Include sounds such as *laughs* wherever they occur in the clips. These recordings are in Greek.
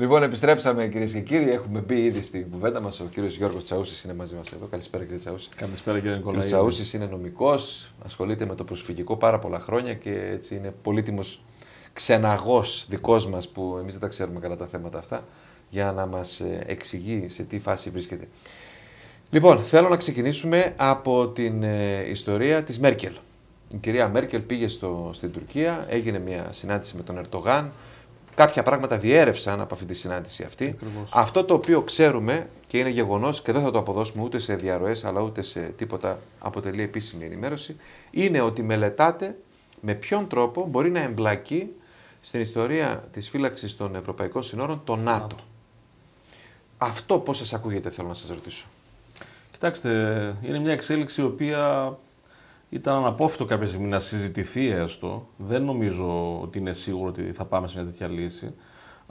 Λοιπόν, επιστρέψαμε κυρίες και κύριοι. Έχουμε μπει ήδη στην κουβέντα μας. Ο κύριος Γιώργος Τσαούσης είναι μαζί μας εδώ. Καλησπέρα κύριε Τσαούση. Καλησπέρα κύριε Νικολάη. Ο Τσαούσης είναι νομικός, ασχολείται με το προσφυγικό πάρα πολλά χρόνια και έτσι είναι πολύτιμος ξεναγός δικός μας που εμείς δεν τα ξέρουμε καλά τα θέματα αυτά για να μας ε, εξηγεί σε τι φάση βρίσκεται. Λοιπόν, θέλω να ξεκινήσουμε από την ε, ιστορία της Μέρκελ. Η κυρία Μέρκελ πήγε στο, στην Τουρκία, έγινε μια συνάντηση με τον Ερτογάν, Κάποια πράγματα διέρευσαν από αυτή τη συνάντηση αυτή. Αυτό το οποίο ξέρουμε και είναι γεγονός και δεν θα το αποδώσουμε ούτε σε διαρροές αλλά ούτε σε τίποτα αποτελεί επίσημη ενημέρωση, είναι ότι μελετάτε με ποιον τρόπο μπορεί να εμπλακεί στην ιστορία της φύλαξης των Ευρωπαϊκών Συνόρων το ΝΑΤΟ. Αυτό πώς σας ακούγεται θέλω να σας ρωτήσω. Κοιτάξτε, είναι μια εξέλιξη η οποία ήταν αναπόφευκτο κάποια στιγμή να συζητηθεί έστω. Δεν νομίζω ότι είναι σίγουρο ότι θα πάμε σε μια τέτοια λύση.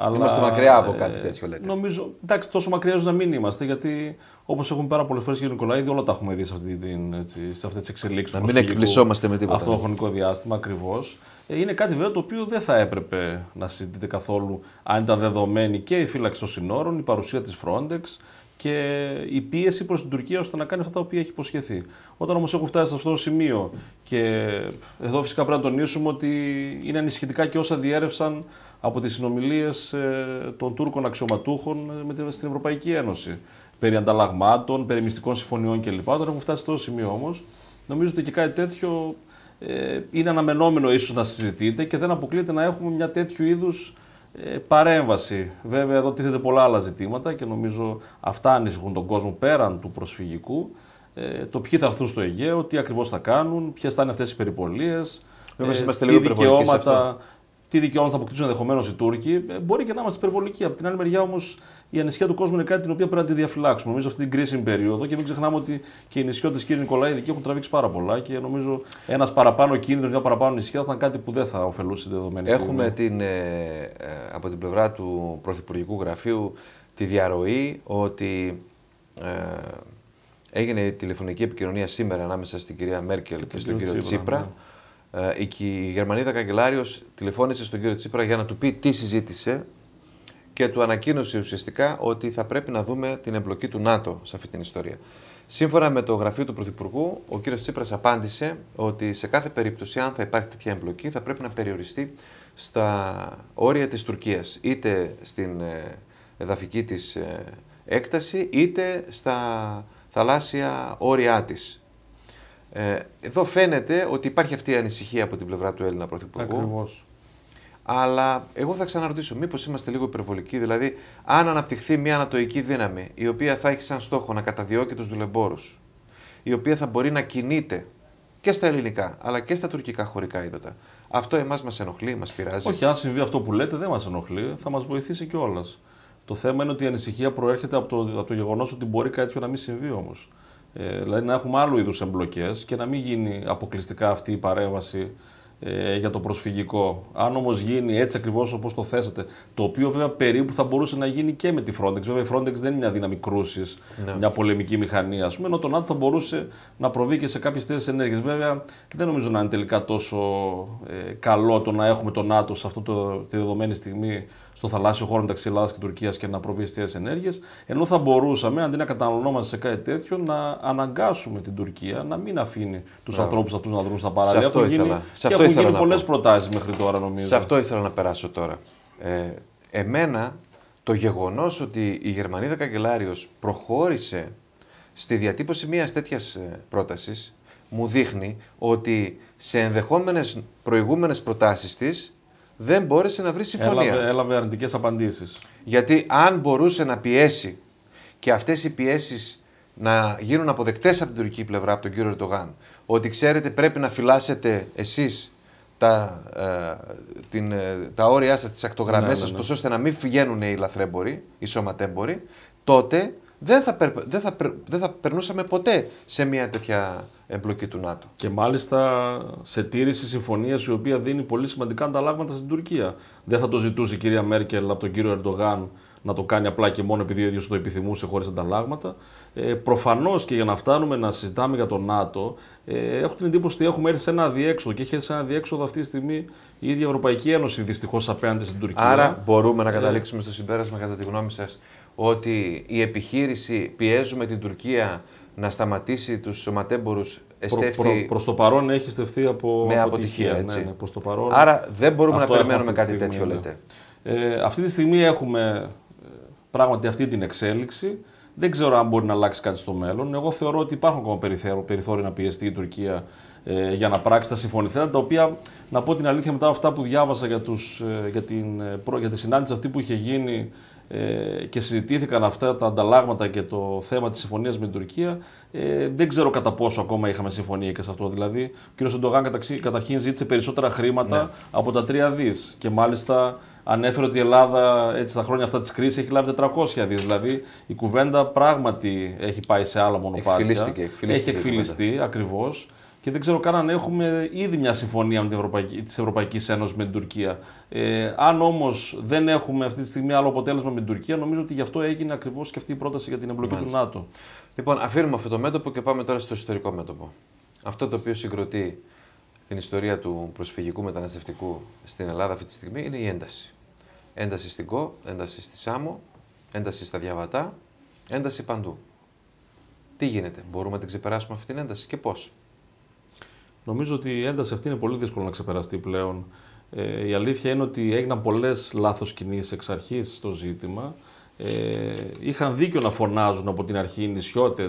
Αλλά, είμαστε μακριά από κάτι ε, τέτοιο, λέτε. Νομίζω, εντάξει, τόσο μακριά να μην είμαστε, γιατί όπως έχουμε πάρα πολλές φορές και ο όλα τα έχουμε δει σε, αυτή την, έτσι, σε αυτές τις εξελίξεις. Να μην εκπλησόμαστε με τίποτα. Αυτό το ναι. χρονικό διάστημα ακριβώς. Ε, είναι κάτι βέβαια το οποίο δεν θα έπρεπε να συζητείτε καθόλου αν ήταν δεδομένη και η φύλαξη των συνόρων, η παρουσία της Frontex και η πίεση προς την Τουρκία ώστε να κάνει αυτά τα οποία έχει υποσχεθεί. Όταν όμως έχω φτάσει σε αυτό το σημείο, και εδώ φυσικά πρέπει να τονίσουμε ότι είναι ανησυχητικά και όσα διέρευσαν από τις συνομιλίες ε, των Τούρκων αξιωματούχων ε, στην Ευρωπαϊκή Ένωση. Περί ανταλλαγμάτων, περί μυστικών συμφωνιών κλπ. Όταν έχουμε φτάσει σε αυτό το σημείο όμως, νομίζω ότι και κάτι τέτοιο ε, είναι αναμενόμενο ίσως να συζητείτε και δεν αποκλείεται να έχουμε μια τέτοιου είδους ε, παρέμβαση. Βέβαια, εδώ τίθεται πολλά άλλα ζητήματα και νομίζω αυτά ανησυχούν τον κόσμο πέραν του προσφυγικού. Ε, το ποιοι θα έρθουν στο Αιγαίο, τι ακριβώς θα κάνουν, ποιες θα είναι αυτές οι περιπολίες, ε, δικαιώματα, τι δικαιώματα θα αποκτήσουν ενδεχομένως οι Τούρκοι. Ε, μπορεί και να είμαστε υπερβολικοί. Από την άλλη μεριά όμως η ανησυχία του κόσμου είναι κάτι την οποία πρέπει να τη διαφυλάξουμε. Νομίζω αυτή την κρίσιμη περίοδο και μην ξεχνάμε ότι και οι νησιώτες κ. Νικολάη δικοί έχουν τραβήξει πάρα πολλά και νομίζω ένας παραπάνω κίνδυνος, μια παραπάνω νησιά θα ήταν κάτι που δεν θα ωφελούσε τη δεδομένη Έχουμε την, ε, ε, από την πλευρά του Πρωθυπουργικού Γραφείου τη διαρροή ότι ε, έγινε η τηλεφωνική επικοινωνία σήμερα ανάμεσα στην κυρία Μέρκελ και, και στον κύριο Τσίπρα. Τσίπρα ναι. Ε, η Γερμανίδα Καγκελάριος τηλεφώνησε στον κύριο Τσίπρα για να του πει τι συζήτησε και του ανακοίνωσε ουσιαστικά ότι θα πρέπει να δούμε την εμπλοκή του ΝΑΤΟ σε αυτή την ιστορία. Σύμφωνα με το γραφείο του Πρωθυπουργού, ο κύριος Τσίπρας απάντησε ότι σε κάθε περίπτωση, αν θα υπάρχει τέτοια εμπλοκή, θα πρέπει να περιοριστεί στα όρια της Τουρκίας, είτε στην ε, εδαφική της ε, έκταση, είτε στα θαλάσσια όρια της. Ε, εδώ φαίνεται ότι υπάρχει αυτή η ανησυχία από την πλευρά του Έλληνα Πρωθυπουργού. Ακριβώς. Αλλά εγώ θα ξαναρωτήσω, μήπως είμαστε λίγο υπερβολικοί, δηλαδή αν αναπτυχθεί μια ανατοϊκή δύναμη η οποία θα έχει σαν στόχο να καταδιώκει τους δουλεμπόρους, η οποία θα μπορεί να κινείται και στα ελληνικά αλλά και στα τουρκικά χωρικά είδατα, Αυτό εμάς μας ενοχλεί, μας πειράζει. Όχι, αν συμβεί αυτό που λέτε, δεν μας ενοχλεί, θα μας βοηθήσει κιόλας. Το θέμα είναι ότι η ανησυχία προέρχεται από το, από το γεγονός ότι μπορεί κάτι να μην συμβεί όμως. Ε, δηλαδή να έχουμε άλλου είδους εμπλοκές και να μην γίνει αποκλειστικά αυτή η παρέμβαση ε, για το προσφυγικό. Αν όμως γίνει έτσι ακριβώς όπως το θέσατε, το οποίο βέβαια περίπου θα μπορούσε να γίνει και με τη Frontex. Βέβαια, η Frontex δεν είναι μια δύναμη κρούσης, ναι. μια πολεμική μηχανή, ας πούμε, ενώ το ΝΑΤΟ θα μπορούσε να προβεί και σε κάποιες τέτοιε ενέργειε. Βέβαια, δεν νομίζω να είναι τελικά τόσο ε, καλό το να έχουμε το ΝΑΤΟ σε αυτή τη δεδομένη στιγμή στο θαλάσσιο χώρο μεταξύ Ελλάδας και Τουρκίας και να προβεί σε ενέργειε. Ενώ θα μπορούσαμε, αντί να καταναλωνόμαστε σε κάτι τέτοιο, να αναγκάσουμε την Τουρκία να μην αφήνει τους ναι. ανθρώπους αυτούς να δρουν στα παράλια. Σε αυτό ήθελα έχουν γίνει πολλέ προτάσεις μέχρι τώρα, νομίζω. Σε αυτό ήθελα να περάσω τώρα. Ε, εμένα το γεγονός ότι η Γερμανίδα Καγκελάριος προχώρησε στη διατύπωση μιας τέτοιας ε, πρότασης μου δείχνει ότι σε ενδεχόμενες προηγούμενες προτάσεις της δεν μπόρεσε να βρει συμφωνία. Έλαβε, έλαβε αρνητικές απαντήσεις. Γιατί αν μπορούσε να πιέσει και αυτές οι πιέσεις να γίνουν αποδεκτές από την τουρκική πλευρά, από τον κύριο Ερντογάν, ότι ξέρετε πρέπει να φυλάσετε εσείς τα, ε, την, ε, τα όρια σας, τις ακτογραμμέ σας, ναι, ναι, ναι. ώστε να μην φυγαίνουν οι λαθρέμποροι, οι σωματέμποροι, τότε δεν θα, δεν, θα, δεν θα περνούσαμε ποτέ σε μια τέτοια εμπλοκή του ΝΑΤΟ. Και μάλιστα σε τήρηση συμφωνίας η οποία δίνει πολύ σημαντικά ανταλλάγματα στην Τουρκία. Δεν θα το ζητούσε η κυρία Μέρκελ από τον κύριο Ερντογάν να το κάνει απλά και μόνο επειδή ο ίδιος το επιθυμούσε χωρίς ανταλλάγματα. Ε, Προφανώς και για να φτάνουμε να συζητάμε για το ΝΑΤΟ, ε, έχω την εντύπωση ότι έχουμε έρθει σε ένα αδιέξοδο και έχει έρθει σε ένα αδιέξοδο αυτή τη στιγμή η ίδια Ευρωπαϊκή Ένωση δυστυχώς απέναντι στην Τουρκία. Άρα μπορούμε να ε. καταλήξουμε στο συμπέρασμα, κατά τη γνώμη σας, ότι η επιχείρηση πιέζουμε την Τουρκία να σταματήσει τους σωματέμπορους Προ, προς το παρόν έχει στεφθεί από με αποτυχία. Ναι, έτσι. Ναι, το παρόν... Άρα δεν μπορούμε να περιμένουμε κάτι στιγμή, τέτοιο, ναι. λέτε. Ε, αυτή τη στιγμή έχουμε πράγματι αυτή την εξέλιξη. Δεν ξέρω αν μπορεί να αλλάξει κάτι στο μέλλον. Εγώ θεωρώ ότι υπάρχουν ακόμα περιθώρια να πιεστεί η Τουρκία ε, για να πράξει τα συμφωνηθέντα, τα οποία, να πω την αλήθεια, μετά αυτά που διάβασα για, τους, ε, για, την, ε, για τη συνάντηση αυτή που είχε γίνει ε, και συζητήθηκαν αυτά τα ανταλλάγματα και το θέμα της συμφωνίας με την Τουρκία, ε, δεν ξέρω κατά πόσο ακόμα είχαμε συμφωνία και σε αυτό. Δηλαδή, ο κ. Σεντογάν καταρχήν ζήτησε περισσότερα χρήματα ναι. από τα 3 δις. και μάλιστα ανέφερε ότι η Ελλάδα έτσι, στα χρόνια αυτά της κρίσης έχει λάβει 400 δις. Δηλαδή, η κουβέντα πράγματι έχει πάει σε άλλο μονοπάτια. Εκφυλίστηκε, Έχει εκφυλιστεί ακριβώς και δεν ξέρω καν αν έχουμε ήδη μια συμφωνία με την Ευρωπαϊκή, της Ευρωπαϊκής Ένωσης με την Τουρκία. Ε, αν όμως δεν έχουμε αυτή τη στιγμή άλλο αποτέλεσμα με την Τουρκία, νομίζω ότι γι' αυτό έγινε ακριβώς και αυτή η πρόταση για την εμπλοκή Μάλιστα. του ΝΑΤΟ. Λοιπόν, αφήνουμε αυτό το μέτωπο και πάμε τώρα στο ιστορικό μέτωπο. Αυτό το οποίο συγκροτεί την ιστορία του προσφυγικού μεταναστευτικού στην Ελλάδα αυτή τη στιγμή είναι η ένταση. Ένταση στην ΚΟ, ένταση στη ΣΑΜΟ, ένταση στα διαβατά, ένταση παντού. Τι γίνεται, μπορούμε να την ξεπεράσουμε αυτή την ένταση και πώς. Νομίζω ότι η ένταση αυτή είναι πολύ δύσκολο να ξεπεραστεί πλέον. Ε, η αλήθεια είναι ότι έγιναν πολλές λάθος κινήσεις εξ αρχής στο ζήτημα. Ε, είχαν δίκιο να φωνάζουν από την αρχή οι νησιώτες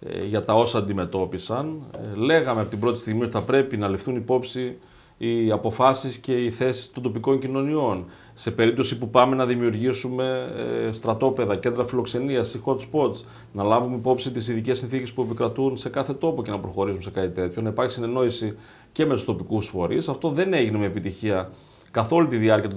ε, για τα όσα αντιμετώπισαν. Ε, λέγαμε από την πρώτη στιγμή ότι θα πρέπει να ληφθούν υπόψη οι αποφάσεις και οι θέσεις των τοπικών κοινωνιών. Σε περίπτωση που πάμε να δημιουργήσουμε ε, στρατόπεδα, κέντρα φιλοξενίας ή hot spots, να λάβουμε υπόψη τις ειδικές συνθήκες που επικρατούν σε κάθε τόπο και να προχωρήσουμε σε κάτι τέτοιο, να υπάρχει συνεννόηση και με τους τοπικούς φορείς. Αυτό δεν έγινε με επιτυχία καθ' όλη τη διάρκεια του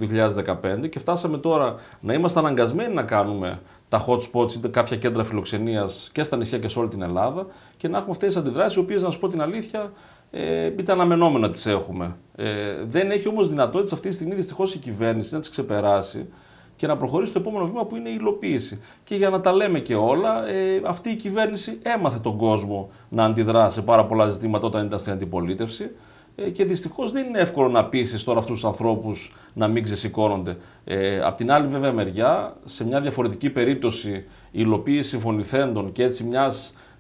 2015 και φτάσαμε τώρα να είμαστε αναγκασμένοι να κάνουμε τα hot spots ή κάποια κέντρα φιλοξενίας και στα νησιά και σε όλη την Ελλάδα και να έχουμε αυτές τις αντιδράσεις, οι οποίες να σου πω την αλήθεια, ε, ήταν αναμενόμενο να τις έχουμε. Ε, δεν έχει όμως δυνατότητα αυτή τη στιγμή δυστυχώς η κυβέρνηση να τις ξεπεράσει και να προχωρήσει στο επόμενο βήμα που είναι η υλοποίηση. Και για να τα λέμε και όλα, ε, αυτή η κυβέρνηση έμαθε τον κόσμο να αντιδρά σε πάρα πολλά ζητήματα όταν ήταν στην αντιπολίτευση. Ε, και δυστυχώς δεν είναι εύκολο να πείσει τώρα αυτούς τους ανθρώπους να μην ξεσηκώνονται. Ε, απ' την άλλη, βέβαια μεριά, σε μια διαφορετική περίπτωση, υλοποίηση συμφωνηθέντων και έτσι μιας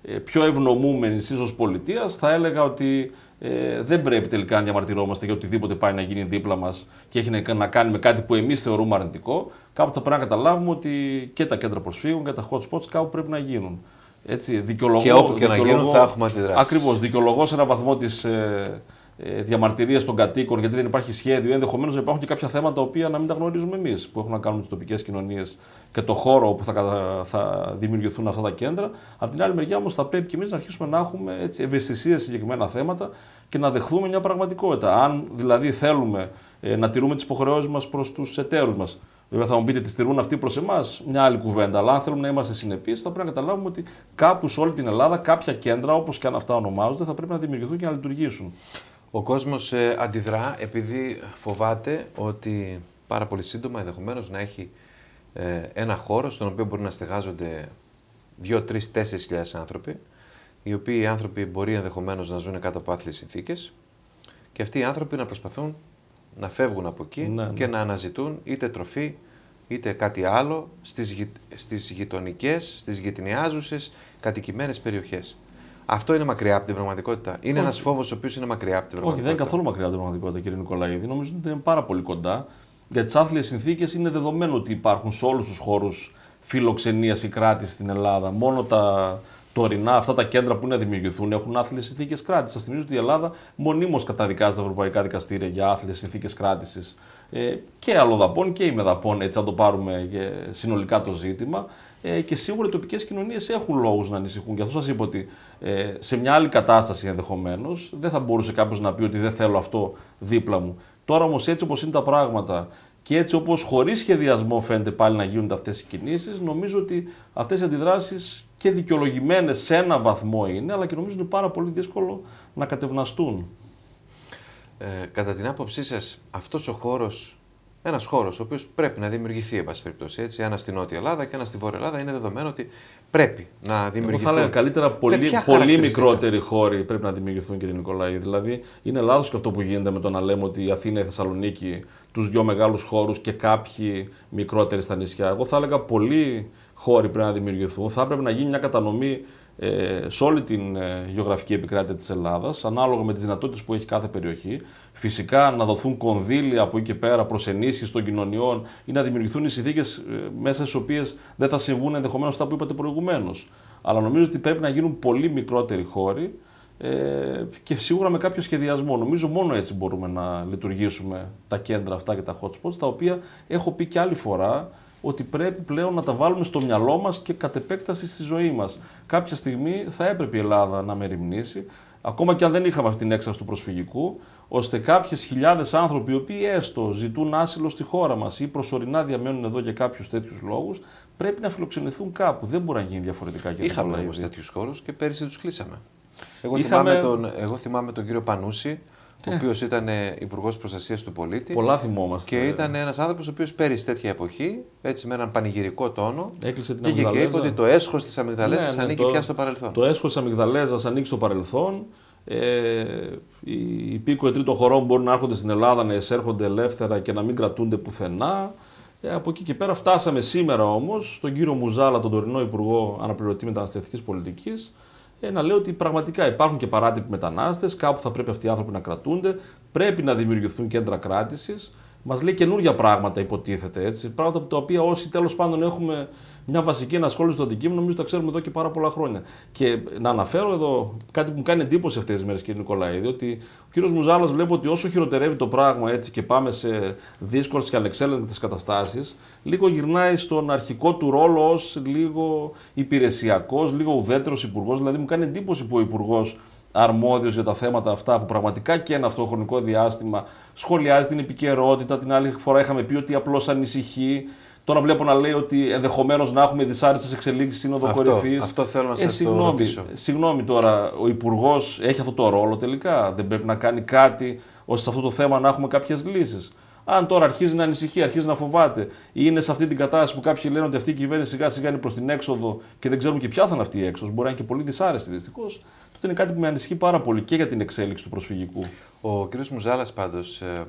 ε, πιο ευνομούμενης ίσως πολιτείας, θα έλεγα ότι ε, δεν πρέπει τελικά να διαμαρτυρόμαστε για οτιδήποτε πάει να γίνει δίπλα μας και έχει να κάνει με κάτι που εμείς θεωρούμε αρνητικό. Κάπου θα πρέπει να καταλάβουμε ότι και τα κέντρα προσφύγων και τα hot spots κάπου πρέπει να γίνουν. Έτσι, δικαιολογώ, και όπου και να γίνουν θα έχουμε αντιδράσεις. Ακριβώς. Δικαιολογώ σε έναν βαθμό τις ε, ε, διαμαρτυρίες των κατοίκων, γιατί δεν υπάρχει σχέδιο. Ενδεχομένως να υπάρχουν και κάποια θέματα τα οποία να μην τα γνωρίζουμε εμείς, που έχουν να κάνουν με τις τοπικές κοινωνίες και το χώρο όπου θα, θα δημιουργηθούν αυτά τα κέντρα. Απ' την άλλη μεριά όμως θα πρέπει και εμείς να αρχίσουμε να έχουμε ευαισθησία σε συγκεκριμένα θέματα και να δεχθούμε μια πραγματικότητα. Αν δηλαδή θέλουμε ε, να τηρούμε τις υποχρεώσεις μας προς τους εταίρους μας. Βέβαια, θα μου πείτε, τις τηρούν αυτοί προς εμάς, μια άλλη κουβέντα. Αλλά αν θέλουμε να είμαστε συνεπείς, θα πρέπει να καταλάβουμε ότι κάπου σε όλη την Ελλάδα κάποια κέντρα, όπως και αν αυτά ονομάζονται, θα πρέπει να δημιουργηθούν και να λειτουργήσουν. Ο κόσμος ε, αντιδρά επειδή φοβάται ότι πάρα πολύ σύντομα ενδεχομένως να έχει ε, ένα χώρο στον οποίο μπορεί να στεγάζονται 2, 3, 4 άνθρωποι, οι οποίοι οι άνθρωποι μπορεί ενδεχομένως να ζουν κάτω από άθλιες συνθήκες και αυτοί οι άνθρωποι να προσπαθούν να φεύγουν από εκεί ναι, ναι. και να αναζητούν είτε τροφή είτε κάτι άλλο στις, γει, στις γειτονικές, στις γειτνιάζουσες κατοικημένες περιοχές. Αυτό είναι μακριά από την πραγματικότητα. Είναι ένας φόβος ο οποίος είναι μακριά από την πραγματικότητα. Όχι, δεν είναι καθόλου μακριά από την πραγματικότητα, κύριε Νικολαίδη. Νομίζω ότι είναι πάρα πολύ κοντά. Για τις άθλιες συνθήκες είναι δεδομένο ότι υπάρχουν σε όλους τους χώρους φιλοξενίας ή κράτης στην Ελλάδα. Μόνο τα, τωρινά αυτά τα κέντρα που είναι να δημιουργηθούν έχουν άθλιες συνθήκες κράτη. Σας θυμίζω ότι η Ελλάδα μονίμως καταδικάζει τα ευρωπαϊκά δικαστήρια για άθλιες συνθήκες κράτησης ε, και αλλοδαπών και ημεδαπών, έτσι να το πάρουμε ε, συνολικά το ζήτημα. Ε, και σίγουρα οι τοπικές κοινωνίες έχουν λόγους να ανησυχούν. Γι' αυτό σας είπα ότι ε, σε μια άλλη κατάσταση ενδεχομένως δεν θα μπορούσε κάποιος να πει ότι δεν θέλω αυτό δίπλα μου. Τώρα όμως έτσι όπως είναι τα πράγματα και έτσι όπως χωρίς σχεδιασμό φαίνεται πάλι να γίνονται αυτές οι κινήσεις, νομίζω ότι αυτές οι αντιδράσεις και δικαιολογημένες σε ένα βαθμό είναι, αλλά και νομίζω είναι πάρα πολύ δύσκολο να κατευναστούν. Ε, κατά την άποψή σας, αυτός ο χώρος, ένας χώρος ο οποίος πρέπει να δημιουργηθεί, εν πάση περιπτώσει, έτσι, ένα στη Νότια Ελλάδα και ένα στη Βόρεια Ελλάδα, είναι δεδομένο ότι πρέπει να δημιουργηθεί. Εγώ θα λέγαμε, καλύτερα πολύ, πολύ μικρότεροι χώροι πρέπει να δημιουργηθούν, κύριε Νικολάη. Δηλαδή, είναι λάθος και αυτό που γίνεται με το να λέμε ότι η Αθήνα ή Θεσσαλονίκη, τους δύο μεγάλους χώρους και κάποιοι μικρότεροι στα νησιά. Εγώ θα έλεγα πολύ χώροι πρέπει να δημιουργηθούν. Θα έπρεπε να γίνει μια κατανομή ε, σε όλη την ε, γεωγραφική επικράτεια της Ελλάδας, ανάλογα με τις δυνατότητες που έχει κάθε περιοχή. Φυσικά να δοθούν κονδύλια από εκεί και πέρα προς ενίσχυση των κοινωνιών ή να δημιουργηθούν οι συνθήκες ε, μέσα στις οποίες δεν θα συμβούν ενδεχομένως αυτά που είπατε προηγουμένως. Αλλά νομίζω ότι πρέπει να γίνουν πολύ μικρότεροι χώροι ε, και σίγουρα με κάποιο σχεδιασμό. Νομίζω μόνο έτσι μπορούμε να λειτουργήσουμε τα κέντρα αυτά και τα hot τα οποία έχω πει και άλλη φορά, ότι πρέπει πλέον να τα βάλουμε στο μυαλό μας και κατ' επέκταση στη ζωή μας. Κάποια στιγμή θα έπρεπε η Ελλάδα να μεριμνήσει, ακόμα και αν δεν είχαμε αυτή την έξαρση του προσφυγικού, ώστε κάποιες χιλιάδες άνθρωποι οι οποίοι έστω ζητούν άσυλο στη χώρα μας ή προσωρινά διαμένουν εδώ για κάποιους τέτοιους λόγους, πρέπει να φιλοξενηθούν κάπου. Δεν μπορεί να γίνει διαφορετικά και Είχαμε όμω τέτοιους χώρους και πέρυσι τους κλείσαμε. Εγώ, θυμάμαι τον, εγώ θυμάμαι τον κύριο Πανούση, ο οποίος ήταν ε, υπουργός προστασίας του πολίτη. Πολλά θυμόμαστε. Και ήταν ένας άνθρωπος ο οποίος πέρυσι τέτοια εποχή, έτσι με έναν πανηγυρικό τόνο, Έκλεισε την αμυγδαλέζα. και είπε ότι το έσχος της αμυγδαλέζας ναι, ναι, ανήκει πια στο παρελθόν. Το έσχος της αμυγδαλέζας ανήκει στο παρελθόν. Ε, οι υπήκοοι τρίτων χωρών μπορούν να έρχονται στην Ελλάδα, να εισέρχονται ελεύθερα και να μην κρατούνται πουθενά. Ε, από εκεί και πέρα φτάσαμε σήμερα όμως στον κύριο Μουζάλα, τον τωρινό Υπουργό Αναπληρωτή Μεταναστευτικής Πολιτικής, ε, να λέω ότι πραγματικά υπάρχουν και παράτυποι μετανάστες, κάπου θα πρέπει αυτοί οι άνθρωποι να κρατούνται, πρέπει να δημιουργηθούν κέντρα κράτησης. Μας λέει καινούργια πράγματα, υποτίθεται έτσι. Πράγματα από τα οποία όσοι τέλος πάντων έχουμε μια βασική ενασχόληση του αντικείμενου, νομίζω τα ξέρουμε εδώ και πάρα πολλά χρόνια. Και να αναφέρω εδώ κάτι που μου κάνει εντύπωση αυτές τις μέρες, κύριε Νικολαίδη, ότι ο κύριος Μουζάλας βλέπω ότι όσο χειροτερεύει το πράγμα έτσι και πάμε σε δύσκολες και ανεξέλεγκτες καταστάσεις, λίγο γυρνάει στον αρχικό του ρόλο ως λίγο υπηρεσιακός, λίγο ουδέτερος υπουργός. Δηλαδή μου κάνει εντύπωση που ο υπουργός αρμόδιος για τα θέματα αυτά που πραγματικά και ένα αυτό χρονικό διάστημα σχολιάζει την επικαιρότητα, την άλλη φορά είχαμε πει ότι απλώς ανησυχεί Τώρα βλέπω να λέει ότι ενδεχομένως να έχουμε δυσάρεστες εξελίξεις σύνοδο κορυφή. Αυτό θέλω να ε, σας συγγνώμη, Συγγνώμη τώρα, ο Υπουργός έχει αυτό το ρόλο τελικά. Δεν πρέπει να κάνει κάτι ώστε σε αυτό το θέμα να έχουμε κάποιες λύσεις. Αν τώρα αρχίζει να ανησυχεί, αρχίζει να φοβάται ή είναι σε αυτή την κατάσταση που κάποιοι λένε ότι αυτή η κυβέρνηση σιγά σιγά είναι προς την έξοδο και δεν ξέρουμε και ποια θα είναι αυτή η έξοδος, μπορεί να είναι και πολύ δυσάρεστη δυστυχώς, τότε είναι κάτι που με ανησυχεί πάρα πολύ και για την εξέλιξη του προσφυγικού. Ο κ. Μουζάλας πάντως ε,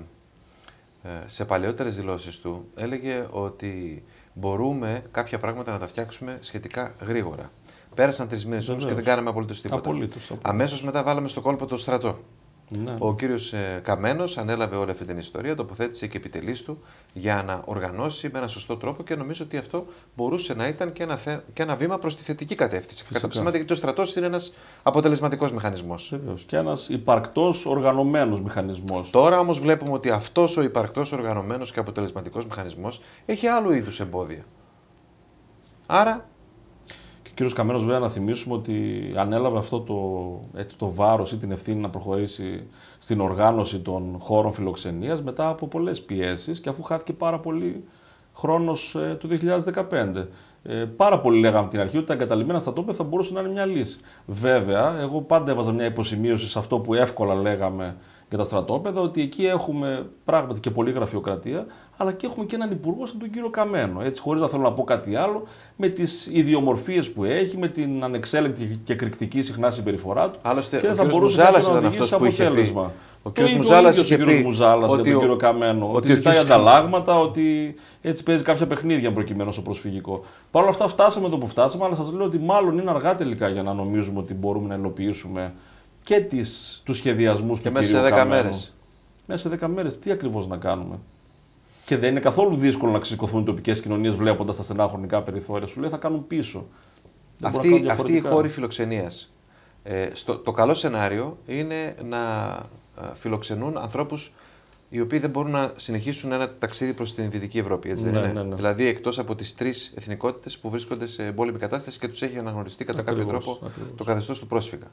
ε, σε παλαιότερες δηλώσεις του έλεγε ότι μπορούμε κάποια πράγματα να τα φτιάξουμε σχετικά γρήγορα. Πέρασαν τρεις μήνες όμως και δεν κάναμε απολύτως τίποτα. Αμέσως μετά βάλαμε στο κόλπο το στρατό. Ναι. Ο κύριος ε, Καμένος ανέλαβε όλη αυτή την ιστορία, τοποθέτησε και επιτελείς του για να οργανώσει με ένα σωστό τρόπο και νομίζω ότι αυτό μπορούσε να ήταν και ένα, και ένα βήμα προς τη θετική κατεύθυνση. Κατά ψέματα, γιατί ο στρατός είναι ένας αποτελεσματικός μηχανισμός. Και ένας υπαρκτός οργανωμένος μηχανισμός. Τώρα όμως βλέπουμε ότι αυτός ο υπαρκτός οργανωμένος και αποτελεσματικός μηχανισμός έχει άλλου είδους εμπόδια. Άρα και ο κύριος Καμένος, βέβαια, να θυμίσουμε ότι ανέλαβε αυτό το, έτσι, το βάρος ή την ευθύνη να προχωρήσει στην οργάνωση των χώρων φιλοξενίας μετά από πολλές πιέσεις και αφού χάθηκε πάρα πολύ χρόνος ε, του 2015. Ε, πάρα πολύ λέγαμε την αρχή ότι τα εγκαταλειμμένα στα τόπια θα μπορούσε να είναι μια λύση. Βέβαια, εγώ πάντα έβαζα μια υποσημείωση σε αυτό που εύκολα λέγαμε για τα στρατόπεδα, ότι εκεί έχουμε πράγματι και πολλή γραφειοκρατία, αλλά και έχουμε και έναν υπουργό σαν τον κύριο Καμένο. Έτσι, χωρίς να θέλω να πω κάτι άλλο, με τις ιδιομορφίες που έχει, με την ανεξέλεγκτη και κρυκτική συχνά συμπεριφορά του. Άλλωστε, και δεν θα μπορούσε να ήταν αυτό που είχε Ο κ. Μουζάλας είχε πει. ότι για τον κύριο Καμένο. Ότι, ζητάει ανταλλάγματα, ότι έτσι παίζει κάποια παιχνίδια προκειμένου στο προσφυγικό. Παρ' όλα αυτά, φτάσαμε το που φτάσαμε, αλλά σας λέω ότι μάλλον είναι αργά τελικά για να νομίζουμε ότι μπορούμε να υλοποιήσουμε και τις, τους σχεδιασμούς και του μέσα κυρίου σε 10 Καμένου. Μέσα σε 10 μέρες, Τι ακριβώς να κάνουμε. Και δεν είναι καθόλου δύσκολο να ξεσηκωθούν οι τοπικές κοινωνίες βλέποντας τα στενά χρονικά περιθώρια. Σου λέει θα κάνουν πίσω. Αυτή, αυτή η χώρη φιλοξενίας. Ε, το καλό σενάριο είναι να ε, φιλοξενούν ανθρώπους οι οποίοι δεν μπορούν να συνεχίσουν ένα ταξίδι προς την Δυτική Ευρώπη. Έτσι, ναι, Ναι, ναι. Δηλαδή, εκτός από τις τρεις εθνικότητες που βρίσκονται σε εμπόλεμη κατάσταση και τους έχει αναγνωριστεί κατά ακριβώς, κάποιο τρόπο ακριβώς. το καθεστώς του πρόσφυγα.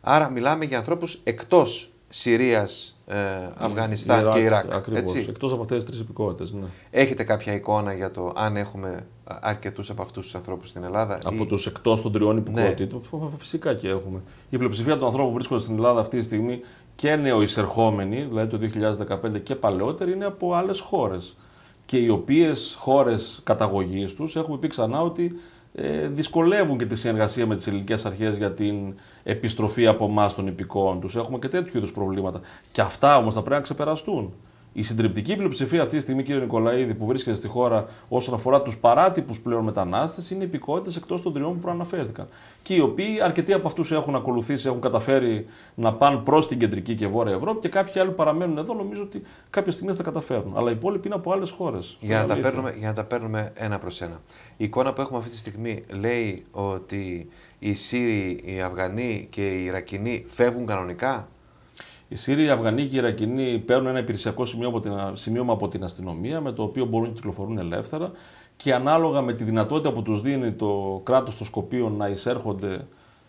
Άρα μιλάμε για ανθρώπους εκτός Συρίας, ε, Αφγανιστάν και Ιράκ. Ακριβώς, έτσι. εκτός από αυτές τις τρεις υπηκότητες. Ναι. Έχετε κάποια εικόνα για το αν έχουμε αρκετούς από αυτούς τους ανθρώπους στην Ελλάδα. Από ή... τους εκτός των τριών υπηκότητων, ναι. φυσικά και έχουμε. Η πλειοψηφία των ανθρώπων που βρίσκονται στην Ελλάδα αυτή τη στιγμή και νεοεισερχόμενοι, δηλαδή το 2015 και παλαιότεροι, είναι από άλλες χώρες. Και οι οποίες χώρες καταγωγής τους έχουμε πει ξανά ότι ε, δυσκολεύουν και τη συνεργασία με τις ελληνικές αρχές για την επιστροφή από εμάς των υπηκόων τους. Έχουμε και τέτοιου είδους προβλήματα. Και αυτά όμως θα πρέπει να ξεπεραστούν. Η συντριπτική πλειοψηφία αυτή τη στιγμή, κύριε Νικολαίδη, που βρίσκεται στη χώρα όσον αφορά τους παράτυπους πλέον μετανάστες, είναι υπηκότητες εκτός των τριών που προαναφέρθηκαν. Και οι οποίοι αρκετοί από αυτούς έχουν ακολουθήσει, έχουν καταφέρει να πάνε προς την κεντρική και βόρεια Ευρώπη και κάποιοι άλλοι παραμένουν εδώ. Νομίζω ότι κάποια στιγμή θα καταφέρουν. Αλλά οι υπόλοιποι είναι από άλλες χώρες. Για, για να τα παίρνουμε ένα προς ένα. Η εικόνα που έχουμε αυτή τη στιγμή λέει ότι οι Σύριοι, οι Αυγανοί και οι Ιρακινοί φεύγουν κανονικά. Οι Σύριοι, οι Αφγανοί και οι Ιρακινοί παίρνουν ένα υπηρεσιακό σημείωμα από την αστυνομία με το οποίο μπορούν να κυκλοφορούν ελεύθερα και ανάλογα με τη δυνατότητα που τους δίνει το κράτος των Σκοπίων να εισέρχονται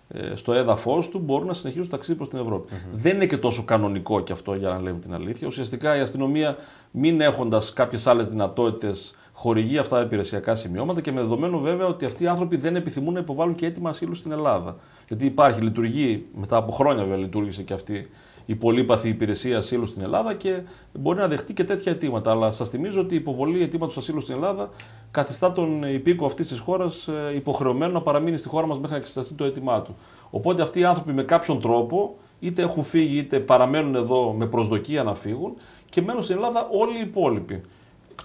ε, στο έδαφος του μπορούν να συνεχίσουν το ταξίδι προς την ευρωπη Δεν είναι και τόσο κανονικό και αυτό για να λέμε την αλήθεια. Ουσιαστικά η αστυνομία, μην έχοντας κάποιες άλλες δυνατότητες, χορηγεί αυτά τα υπηρεσιακά σημειώματα και με δεδομένο βέβαια ότι αυτοί οι άνθρωποι δεν επιθυμούν να υποβάλουν και αίτημα ασύλου στην Ελλάδα. Γιατί υπάρχει, λειτουργεί, μετά από χρόνια βέβαια λειτουργήσε και αυτή η πολύπαθη υπηρεσία ασύλου στην Ελλάδα και μπορεί να δεχτεί και τέτοια αιτήματα. Αλλά σας θυμίζω ότι η υποβολή αιτήματος ασύλου στην Ελλάδα καθιστά τον υπήκο αυτής της χώρας ε, υποχρεωμένο να παραμείνει στη χώρα μας μέχρι να εξεταστεί το αίτημά του. Οπότε αυτοί οι άνθρωποι με κάποιον τρόπο είτε έχουν φύγει είτε παραμένουν εδώ με προσδοκία να φύγουν και μένουν στην Ελλάδα όλοι οι υπόλοιποι.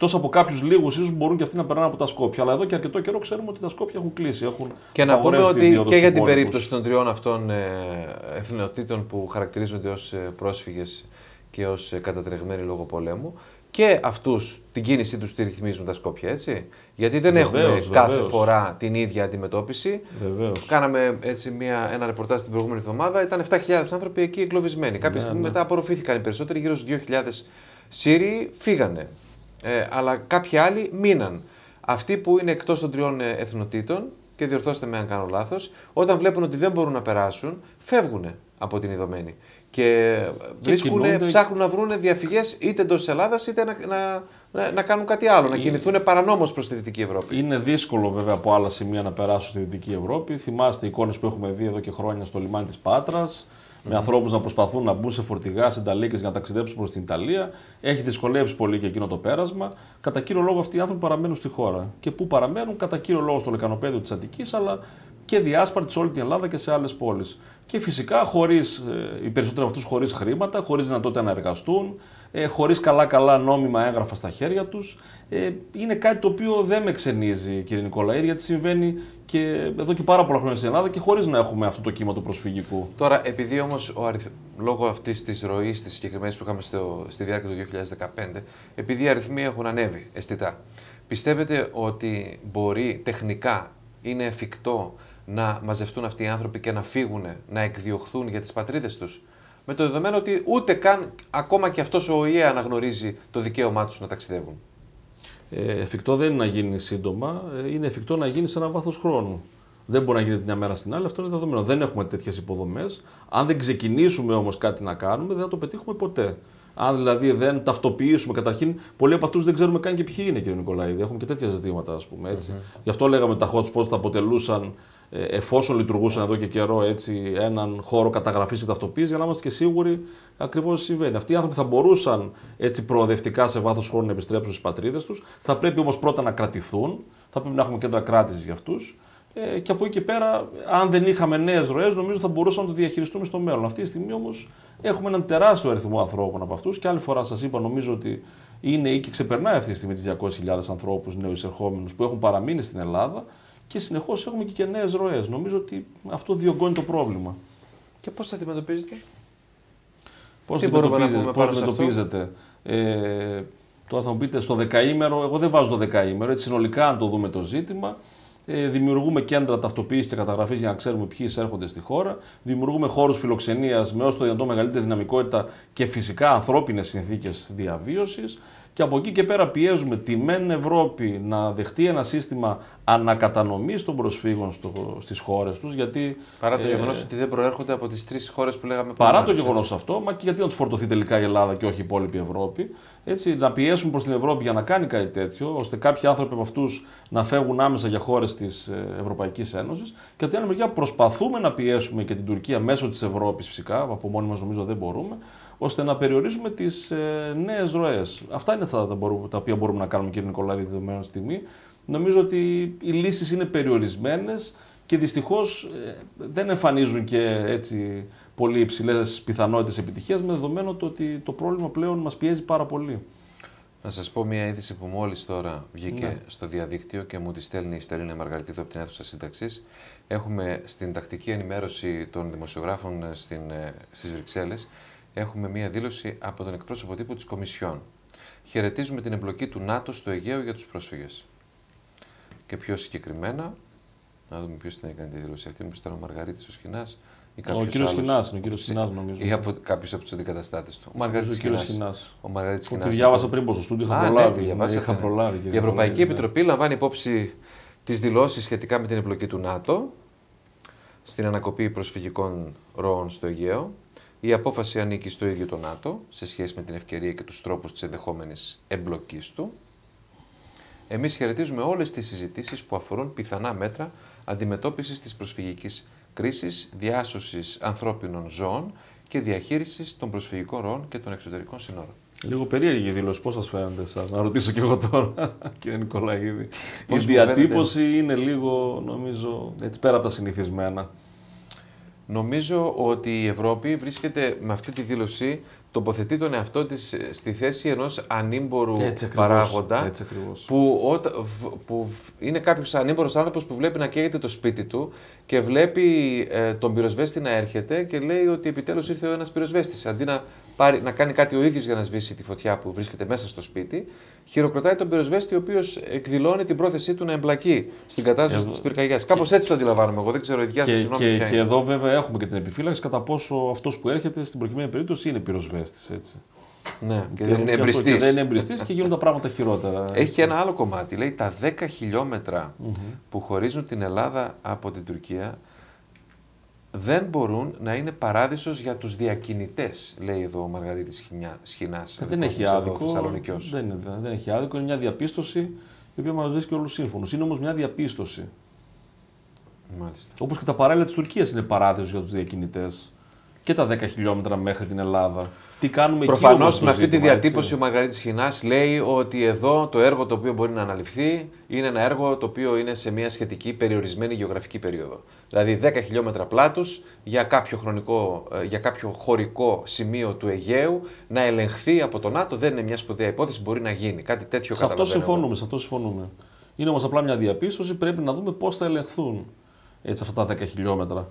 Εκτός από κάποιους λίγους, ίσως μπορούν και αυτοί να περνάνε από τα Σκόπια. Αλλά εδώ και αρκετό καιρό ξέρουμε ότι τα Σκόπια έχουν κλείσει. Έχουν και να πούμε ότι και για την περίπτωση των τριών αυτών ε, εθνοτήτων που χαρακτηρίζονται ως ε, πρόσφυγες και ως ε, κατατρεγμένοι λόγω πολέμου, και αυτούς την κίνησή τους τη ρυθμίζουν τα Σκόπια, έτσι. Γιατί δεν βεβαίως, έχουμε βεβαίως. κάθε φορά την ίδια αντιμετώπιση. Βεβαίως. Κάναμε έτσι μια, ένα ρεπορτάζ την προηγούμενη εβδομάδα. Ήταν 7.000 άνθρωποι εκεί εγκλωβισμένοι. Κάποια ναι, στιγμή ναι. μετά απορροφήθηκαν οι περισσότεροι, γύρω στους 2.000 Σύριοι φύγανε. Ε, αλλά κάποιοι άλλοι μείναν. Αυτοί που είναι εκτός των τριών ε, εθνοτήτων, και διορθώστε με αν κάνω λάθος, όταν βλέπουν ότι δεν μπορούν να περάσουν, φεύγουν από την ειδωμένη. Και, ε, και ψάχνουν να βρουν διαφυγές είτε εντός της Ελλάδας είτε να, να, να, κάνουν κάτι άλλο, να κινηθούν παρανόμως προς τη Δυτική Ευρώπη. Είναι δύσκολο βέβαια από άλλα σημεία να περάσουν στη Δυτική Ευρώπη. Θυμάστε εικόνες που έχουμε δει εδώ και χρόνια στο λιμάνι της Πάτρας με ανθρώπους να προσπαθούν να μπουν σε φορτηγά, σε ταλίκε για να ταξιδέψουν προς την Ιταλία. Έχει δυσκολέψει πολύ και εκείνο το πέρασμα. Κατά κύριο λόγο αυτοί οι άνθρωποι παραμένουν στη χώρα. Και πού παραμένουν, κατά κύριο λόγο στο λεκανοπέδιο της Αττικής, αλλά και διάσπαρτη σε όλη την Ελλάδα και σε άλλες πόλεις. Και φυσικά ε, οι περισσότεροι από αυτούς χωρίς χρήματα, χωρίς δυνατότητα να εργαστούν, ε, χωρίς καλά-καλά νόμιμα έγγραφα στα χέρια τους. Ε, είναι κάτι το οποίο δεν με ξενίζει, κύριε Νικολαίδη, γιατί συμβαίνει και εδώ και πάρα πολλά χρόνια στην Ελλάδα και χωρίς να έχουμε αυτό το κύμα του προσφυγικού. Τώρα, επειδή όμως αριθ... λόγω αυτής της ροής της συγκεκριμένης που είχαμε στη διάρκεια του 2015, επειδή οι αριθμοί έχουν ανέβει αισθητά, πιστεύετε ότι μπορεί τεχνικά είναι εφικτό να μαζευτούν αυτοί οι άνθρωποι και να φύγουν, να εκδιωχθούν για τις πατρίδες τους με το δεδομένο ότι ούτε καν ακόμα και αυτός ο ΟΗΕ αναγνωρίζει το δικαίωμά τους να ταξιδεύουν. Ε, εφικτό δεν είναι να γίνει σύντομα, ε, είναι εφικτό να γίνει σε ένα βάθος χρόνου. Δεν μπορεί να γίνει μια μέρα στην άλλη, αυτό είναι δεδομένο. Δεν έχουμε τέτοιες υποδομές. Αν δεν ξεκινήσουμε όμως κάτι να κάνουμε, δεν θα το πετύχουμε ποτέ. Αν δηλαδή δεν ταυτοποιήσουμε, καταρχήν, πολλοί από αυτούς δεν ξέρουμε καν και ποιοι είναι, κύριε Νικολάη, Έχουμε και τέτοια ζητήματα, ας πούμε. Έτσι. Γι' αυτό λέγαμε τα hot spots θα αποτελούσαν ε, εφόσον λειτουργούσαν εδώ και καιρό έτσι, έναν χώρο καταγραφής και ταυτοποίηση, για να είμαστε και σίγουροι ακριβώς τι συμβαίνει. Αυτοί οι άνθρωποι θα μπορούσαν έτσι προοδευτικά σε βάθος χρόνου να επιστρέψουν στις πατρίδες τους. Θα πρέπει όμως πρώτα να κρατηθούν, θα πρέπει να έχουμε κέντρα κράτησης για αυτούς. Ε, και από εκεί και πέρα, αν δεν είχαμε νέες ροές, νομίζω θα μπορούσαμε να το διαχειριστούμε στο μέλλον. Αυτή τη στιγμή όμως έχουμε έναν τεράστιο αριθμό ανθρώπων από αυτούς. Και άλλη φορά σας είπα, νομίζω ότι είναι ή και ξεπερνάει αυτή τη στιγμή τις 200.000 ανθρώπους νέους εισερχόμενους που έχουν παραμείνει στην Ελλάδα και συνεχώς έχουμε και, και νέε ροές. Νομίζω ότι αυτό διωγγώνει το πρόβλημα. Και πώς θα αντιμετωπίζετε, Πώς θα αντιμετωπίζετε. Ε, τώρα θα μου πείτε στο δεκαήμερο, εγώ δεν βάζω το δεκαήμερο, έτσι συνολικά αν το δούμε το ζήτημα. Ε, δημιουργούμε κέντρα ταυτοποίησης και καταγραφής για να ξέρουμε ποιοι εισέρχονται στη χώρα. Δημιουργούμε χώρους φιλοξενίας με όσο το δυνατόν μεγαλύτερη δυναμικότητα και φυσικά ανθρώπινες συνθήκες διαβίωσης και από εκεί και πέρα πιέζουμε τη μεν Ευρώπη να δεχτεί ένα σύστημα ανακατανομής των προσφύγων στι στις χώρες τους γιατί... Παρά το ε, γεγονός ότι δεν προέρχονται από τις τρεις χώρες που λέγαμε Παρά το γεγονό αυτό, μα και γιατί να τους φορτωθεί τελικά η Ελλάδα και όχι η υπόλοιπη Ευρώπη έτσι, να πιέσουν προς την Ευρώπη για να κάνει κάτι τέτοιο ώστε κάποιοι άνθρωποι από αυτούς να φεύγουν άμεσα για χώρες της ε, Ευρωπαϊκής Ένωσης και από την άλλη μεριά προσπαθούμε να πιέσουμε και την Τουρκία μέσω της Ευρώπης, φυσικά, από μόνοι μας νομίζω δεν μπορούμε ώστε να περιορίσουμε τις ε, νέες ροές. Αυτά είναι αυτά τα, μπορούμε, τα οποία μπορούμε να κάνουμε, κύριε Νικολάδη, δεδομένη στιγμή. Νομίζω ότι οι λύσεις είναι περιορισμένες και δυστυχώς ε, δεν εμφανίζουν και έτσι πολύ υψηλές πιθανότητες επιτυχίας, με δεδομένο το ότι το πρόβλημα πλέον μας πιέζει πάρα πολύ. Να σας πω μια είδηση που μόλις τώρα βγήκε ναι. στο διαδίκτυο και μου τη στέλνει η Στελίνα Μαργαριτίδου από την αίθουσα σύνταξης. Έχουμε στην τακτική ενημέρωση των δημοσιογράφων ε, ε, στις Βρυξέλλες έχουμε μία δήλωση από τον εκπρόσωπο τύπου της Κομισιόν. Χαιρετίζουμε την εμπλοκή του ΝΑΤΟ στο Αιγαίο για τους πρόσφυγες. Και πιο συγκεκριμένα, να δούμε ποιος την έκανε τη δήλωση αυτή, μήπω ήταν ο Μαργαρίτης ο ή κάποιο άλλο. Ο κύριο Σκινά, ο κύριος Σκινά, νομίζω. Ή από κάποιο από τους αντικαταστάτες του. Ο Μαργαρίτης Σκινά. Ο Μαργαρίτη Σκινά. Τη διάβασα λοιπόν. πριν από το είχα ναι, προλάβει. Ναι, είχα προλάβει η Ευρωπαϊκή Επιτροπή λαμβάνει υπόψη τις δηλώσεις σχετικά με την εμπλοκή του ΝΑΤΟ στην ανακοπή προσφυγικών ροών στο Αιγαίο η απόφαση ανήκει στο ίδιο το ΝΑΤΟ σε σχέση με την ευκαιρία και τους τρόπους της ενδεχόμενης εμπλοκής του. Εμείς χαιρετίζουμε όλες τις συζητήσεις που αφορούν πιθανά μέτρα αντιμετώπισης της προσφυγικής κρίσης, διάσωσης ανθρώπινων ζώων και διαχείρισης των προσφυγικών ροών και των εξωτερικών συνόρων. Λίγο περίεργη η δήλωση. Πώς σας φαίνεται εσά, να ρωτήσω κι εγώ τώρα, *laughs* κύριε Νικολαίδη. Η διατύπωση είναι λίγο, νομίζω, έτσι πέρα από τα συνηθισμένα. Νομίζω ότι η Ευρώπη βρίσκεται με αυτή τη δήλωση τοποθετεί τον εαυτό της στη θέση ενός ανήμπορου παράγοντα που, ό, που είναι κάποιος ανήμπορος άνθρωπος που βλέπει να καίγεται το σπίτι του και βλέπει ε, τον πυροσβέστη να έρχεται και λέει ότι επιτέλους ήρθε ο ένας πυροσβέστης αντί να πάρει, να κάνει κάτι ο ίδιος για να σβήσει τη φωτιά που βρίσκεται μέσα στο σπίτι, χειροκροτάει τον πυροσβέστη, ο οποίος εκδηλώνει την πρόθεσή του να εμπλακεί στην κατάσταση τη πυρκαγιά. Κάπως έτσι το αντιλαμβάνομαι. Εγώ δεν ξέρω, η δικιά σας συγγνώμη. Και, και, εδώ βέβαια έχουμε και την επιφύλαξη κατά πόσο αυτός που έρχεται στην προκειμένη περίπτωση είναι πυροσβέστης. Έτσι. Ναι, και, δεν είναι εμπριστή. Και δεν είναι εμπριστής και γίνουν τα πράγματα χειρότερα. Έχει ένα άλλο κομμάτι. Λέει τα 10 χιλιομετρα που χωρίζουν την Ελλάδα από την Τουρκία δεν μπορούν να είναι παράδεισος για τους διακινητές, λέει εδώ ο Μαργαρίτης Σχοινάς. Ε, δεν έχει άδικο. Δεν, δεν, δεν έχει άδικο, είναι μια διαπίστωση η οποία μας βρίσκει όλους σύμφωνος. Είναι όμως μια διαπίστωση. Μάλιστα. Όπως και τα παράλληλα της Τουρκίας είναι παράδεισος για τους διακινητές και τα 10 χιλιόμετρα μέχρι την Ελλάδα. Τι κάνουμε Προφανώ με αυτή τη διατύπωση ο Μαργαρίτη Χινάς λέει ότι εδώ το έργο το οποίο μπορεί να αναλυφθεί είναι ένα έργο το οποίο είναι σε μια σχετική περιορισμένη γεωγραφική περίοδο. Δηλαδή 10 χιλιόμετρα πλάτους για, κάποιο χρονικό, ε, για κάποιο χωρικό σημείο του Αιγαίου να ελεγχθεί από τον ΝΑΤΟ. Δεν είναι μια σπουδαία υπόθεση, μπορεί να γίνει. Κάτι τέτοιο σε αυτό συμφωνούμε, σε αυτό συμφωνούμε. Είναι όμως απλά μια διαπίστωση, πρέπει να δούμε πώς θα ελεγχθούν έτσι, αυτά τα 10 χιλιόμετρα.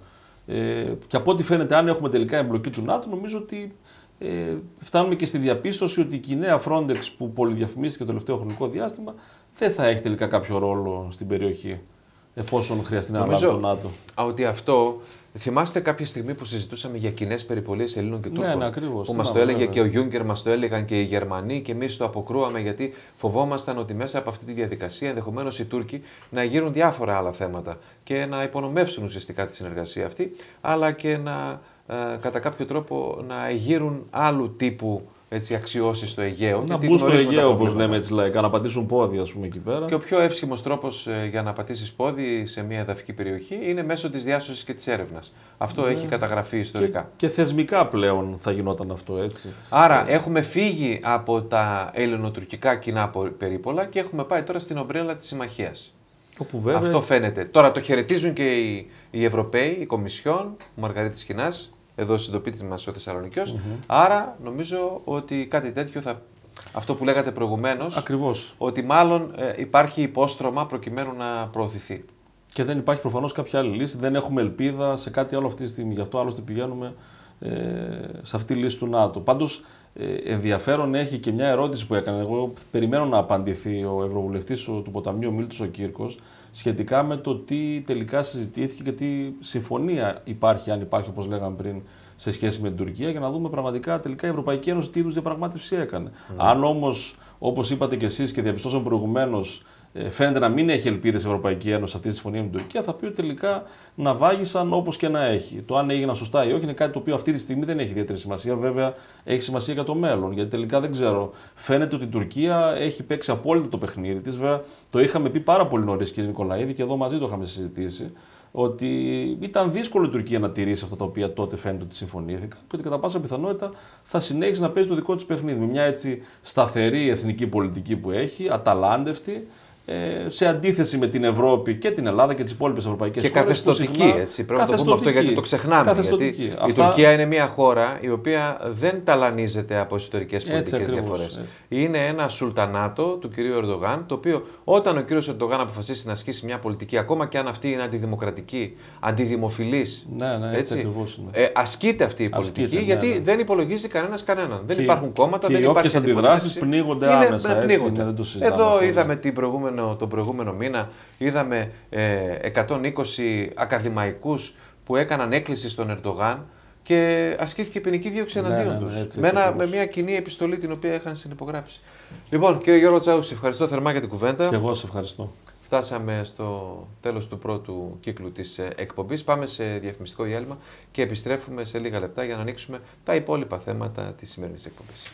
Ε, και από ό,τι φαίνεται, αν έχουμε τελικά εμπλοκή του ΝΑΤΟ, νομίζω ότι ε, φτάνουμε και στη διαπίστωση ότι η κοινέα Frontex που πολυδιαφημίστηκε το τελευταίο χρονικό διάστημα δεν θα έχει τελικά κάποιο ρόλο στην περιοχή εφόσον χρειαστεί να αναλάβει τον ΝΑΤΟ. Ότι αυτό Θυμάστε κάποια στιγμή που συζητούσαμε για κοινές περιπολίες Ελλήνων και ναι, Τούρκων. Ναι, που μας το έλεγε ναι, και ο ναι. Γιούγκερ, μας το έλεγαν και οι Γερμανοί και εμείς το αποκρούαμε γιατί φοβόμασταν ότι μέσα από αυτή τη διαδικασία ενδεχομένως οι Τούρκοι να γύρουν διάφορα άλλα θέματα και να υπονομεύσουν ουσιαστικά τη συνεργασία αυτή, αλλά και να ε, κατά κάποιο τρόπο να γύρουν άλλου τύπου έτσι, αξιώσεις στο Αιγαίο. Να μπουν στο Αιγαίο, όπως λέμε έτσι λαϊκά, να πατήσουν πόδι, ας πούμε, εκεί πέρα. Και ο πιο εύσχυμο τρόπος ε, για να πατήσει πόδι σε μια εδαφική περιοχή είναι μέσω της διάσωσης και της έρευνας. Αυτό ναι. έχει καταγραφεί ιστορικά. Και, και, θεσμικά πλέον θα γινόταν αυτό, έτσι. Άρα, έχουμε φύγει από τα ελληνοτουρκικά κοινά περίπολα και έχουμε πάει τώρα στην ομπρέλα της συμμαχίας. Βέβαια... Αυτό φαίνεται. Τώρα το χαιρετίζουν και οι, οι Ευρωπαίοι, η Κομισιόν, ο Μαργαρίτη Κινά, εδώ συντοπίτη μας ο θεσσαλονικιο Άρα νομίζω ότι κάτι τέτοιο θα. Αυτό που λέγατε προηγουμένως. Ακριβώς. Ότι μάλλον ε, υπάρχει υπόστρωμα προκειμένου να προωθηθεί. Και δεν υπάρχει προφανώς κάποια άλλη λύση. Δεν έχουμε ελπίδα σε κάτι άλλο αυτή τη στιγμή. Γι' αυτό άλλωστε πηγαίνουμε ε, σε αυτή τη λύση του ΝΑΤΟ. Πάντως ε, ενδιαφέρον έχει και μια ερώτηση που έκανε. Εγώ περιμένω να απαντηθεί ο Ευρωβουλευτής του Ποταμίου Μίλτο ο Κύρκος σχετικά με το τι τελικά συζητήθηκε και τι συμφωνία υπάρχει, αν υπάρχει όπως λέγαμε πριν, σε σχέση με την Τουρκία για να δούμε πραγματικά τελικά η Ευρωπαϊκή Ένωση τι είδους διαπραγμάτευση έκανε. Αν όμως, όπως είπατε κι εσείς και διαπιστώσαμε προηγουμένως, ε, φαίνεται να μην έχει ελπίδες η Ευρωπαϊκή Ένωση αυτή τη συμφωνία με την Τουρκία, θα πει ότι τελικά να βάγισαν όπως και να έχει. Το αν έγιναν σωστά ή όχι είναι κάτι το οποίο αυτή τη στιγμή δεν έχει ιδιαίτερη σημασία. Βέβαια, έχει σημασία για το μέλλον. Γιατί τελικά δεν ξέρω. Φαίνεται ότι η Τουρκία έχει παίξει απόλυτα το παιχνίδι της. Βέβαια, το είχαμε πει πάρα πολύ νωρίς, κύριε Νικολαίδη, και εδώ μαζί το είχαμε συζητήσει. Ότι ήταν δύσκολο η Τουρκία να τηρήσει αυτά τα οποία τότε φαίνεται ότι συμφωνήθηκαν και ότι κατά πάσα πιθανότητα θα συνέχισε να παίζει το δικό της παιχνίδι με μια έτσι σταθερή εθνική πολιτική που έχει, αταλάντευτη, ε, σε αντίθεση με την Ευρώπη και την Ελλάδα και τις υπόλοιπες ευρωπαϊκές χώρε. Και καθεστοτική έτσι. Πρέπει να το πούμε αυτό γιατί το ξεχνάμε. Γιατί η Τουρκία είναι μια χώρα η οποία δεν ταλανίζεται από ιστορικές πολιτικέ διαφορέ. Είναι ένα σουλτανάτο του κυρίου Ερντογάν, το οποίο όταν ο κύριος Ερντογάν αποφασίσει να ασκήσει μια πολιτική, ακόμα και αν αυτή είναι αντιδημοκρατική, αντιδημοφιλής. Ναι, ναι, έτσι, ε, ασκείται αυτή η πολιτική ναι, γιατί ναι. δεν υπολογίζει κανένας κανέναν. Δεν υπάρχουν κόμματα, δεν υπάρχουν. Και όποιε αντιδράσεις πνίγονται άμεσα. Ναι, Εδώ είδαμε την προηγούμενη τον, ε, τον προηγούμενο μήνα είδαμε 120 ε, ακαδημαϊκούς που έκαναν έκκληση στον Ερντογάν και ασκήθηκε ποινική δίωξη ναι, ναι, εναντίον ναι, τους. με, με μια κοινή επιστολή την οποία είχαν συνυπογράψει. Λοιπόν, κύριε Γιώργο Τσάους, σε ευχαριστώ θερμά για την κουβέντα. Και εγώ σε ευχαριστώ. Φτάσαμε στο τέλος του πρώτου κύκλου της ε, εκπομπής. Πάμε σε διαφημιστικό διάλειμμα και επιστρέφουμε σε λίγα λεπτά για να ανοίξουμε τα υπόλοιπα θέματα της σημερινής εκπομπής.